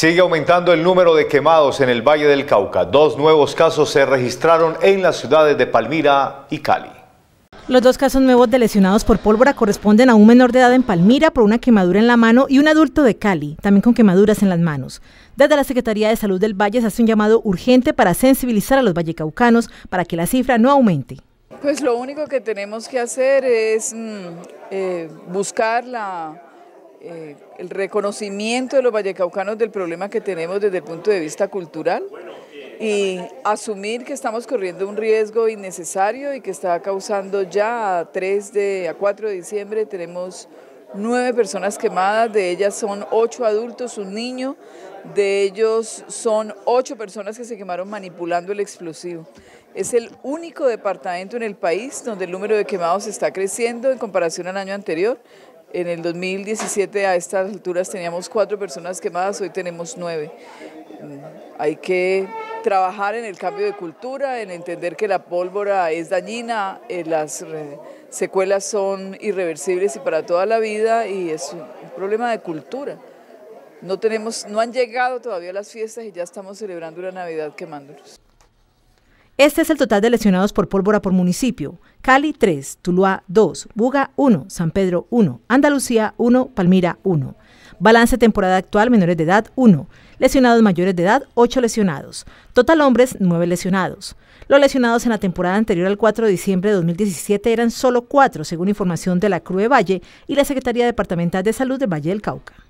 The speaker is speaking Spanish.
Sigue aumentando el número de quemados en el Valle del Cauca. Dos nuevos casos se registraron en las ciudades de Palmira y Cali. Los dos casos nuevos de lesionados por pólvora corresponden a un menor de edad en Palmira por una quemadura en la mano y un adulto de Cali, también con quemaduras en las manos. Desde la Secretaría de Salud del Valle se hace un llamado urgente para sensibilizar a los vallecaucanos para que la cifra no aumente. Pues lo único que tenemos que hacer es mm, eh, buscar la, eh, el reconocimiento de los vallecaucanos del problema que tenemos desde el punto de vista cultural y asumir que estamos corriendo un riesgo innecesario y que está causando ya a 3 de a 4 de diciembre tenemos nueve personas quemadas, de ellas son ocho adultos, un niño, de ellos son ocho personas que se quemaron manipulando el explosivo. Es el único departamento en el país donde el número de quemados está creciendo en comparación al año anterior. En el 2017 a estas alturas teníamos cuatro personas quemadas, hoy tenemos nueve. Mm, hay que trabajar en el cambio de cultura, en entender que la pólvora es dañina, eh, las eh, secuelas son irreversibles y para toda la vida y es un problema de cultura. No, tenemos, no han llegado todavía las fiestas y ya estamos celebrando una Navidad quemándolos. Este es el total de lesionados por pólvora por municipio. Cali 3, Tuluá 2, Buga 1, San Pedro 1, Andalucía 1, Palmira 1. Balance temporada actual menores de edad 1, lesionados mayores de edad 8 lesionados, total hombres 9 lesionados. Los lesionados en la temporada anterior al 4 de diciembre de 2017 eran solo 4, según información de la de Valle y la Secretaría Departamental de Salud de Valle del Cauca.